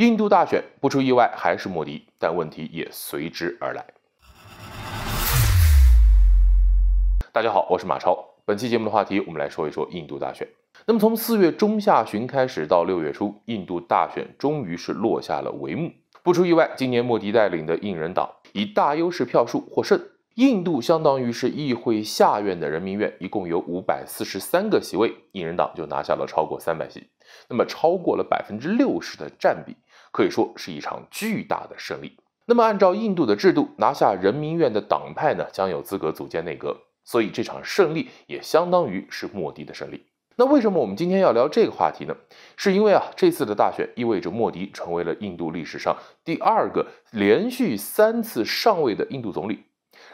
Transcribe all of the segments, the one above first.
印度大选不出意外还是莫迪，但问题也随之而来。大家好，我是马超。本期节目的话题，我们来说一说印度大选。那么从四月中下旬开始到六月初，印度大选终于是落下了帷幕。不出意外，今年莫迪带领的印人党以大优势票数获胜。印度相当于是议会下院的人民院，一共有五百四十三个席位，印人党就拿下了超过三百席，那么超过了百分之六十的占比。可以说是一场巨大的胜利。那么，按照印度的制度，拿下人民院的党派呢，将有资格组建内阁。所以，这场胜利也相当于是莫迪的胜利。那为什么我们今天要聊这个话题呢？是因为啊，这次的大选意味着莫迪成为了印度历史上第二个连续三次上位的印度总理。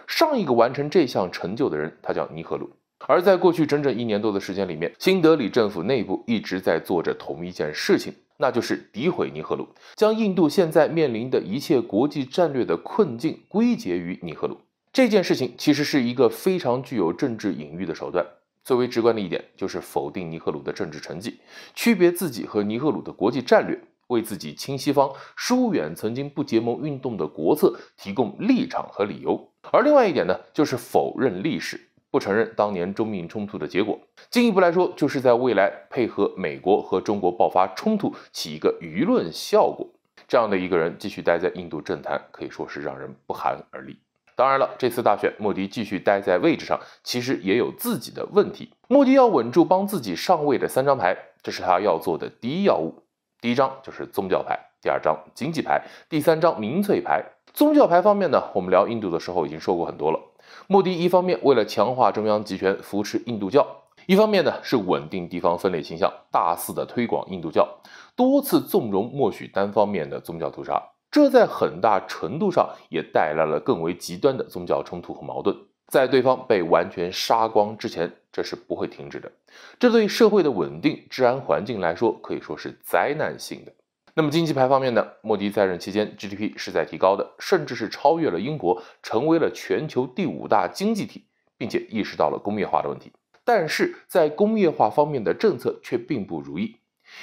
上一个完成这项成就的人，他叫尼赫鲁。而在过去整整一年多的时间里面，新德里政府内部一直在做着同一件事情。那就是诋毁尼赫鲁，将印度现在面临的一切国际战略的困境归结于尼赫鲁。这件事情其实是一个非常具有政治隐喻的手段。最为直观的一点就是否定尼赫鲁的政治成绩，区别自己和尼赫鲁的国际战略，为自己亲西方、疏远曾经不结盟运动的国策提供立场和理由。而另外一点呢，就是否认历史。不承认当年中印冲突的结果，进一步来说，就是在未来配合美国和中国爆发冲突，起一个舆论效果。这样的一个人继续待在印度政坛，可以说是让人不寒而栗。当然了，这次大选，莫迪继续待在位置上，其实也有自己的问题。莫迪要稳住帮自己上位的三张牌，这是他要做的第一要务。第一张就是宗教牌，第二张经济牌，第三张民粹牌。宗教牌方面呢，我们聊印度的时候已经说过很多了。莫迪一方面为了强化中央集权、扶持印度教，一方面呢是稳定地方分裂倾向，大肆的推广印度教，多次纵容默许单方面的宗教屠杀，这在很大程度上也带来了更为极端的宗教冲突和矛盾。在对方被完全杀光之前，这是不会停止的。这对社会的稳定、治安环境来说，可以说是灾难性的。那么经济牌方面呢，莫迪在任期间 GDP 是在提高的，甚至是超越了英国，成为了全球第五大经济体，并且意识到了工业化的问题，但是在工业化方面的政策却并不如意，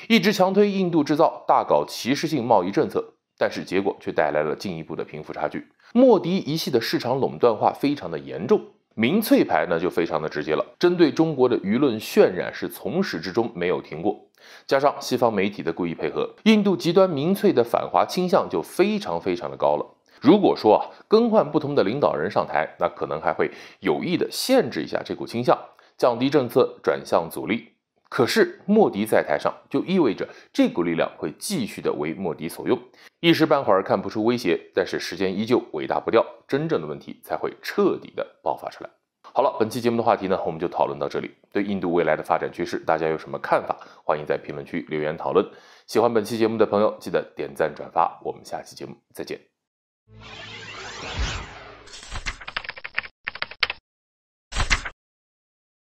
一直强推印度制造，大搞歧视性贸易政策，但是结果却带来了进一步的贫富差距。莫迪一系的市场垄断化非常的严重，民粹牌呢就非常的直接了，针对中国的舆论渲染是从始至终没有停过。加上西方媒体的故意配合，印度极端民粹的反华倾向就非常非常的高了。如果说啊更换不同的领导人上台，那可能还会有意的限制一下这股倾向，降低政策转向阻力。可是莫迪在台上，就意味着这股力量会继续的为莫迪所用，一时半会儿看不出威胁，但是时间依旧伟大不掉，真正的问题才会彻底的爆发出来。好了，本期节目的话题呢，我们就讨论到这里。对印度未来的发展趋势，大家有什么看法？欢迎在评论区留言讨论。喜欢本期节目的朋友，记得点赞转发。我们下期节目再见。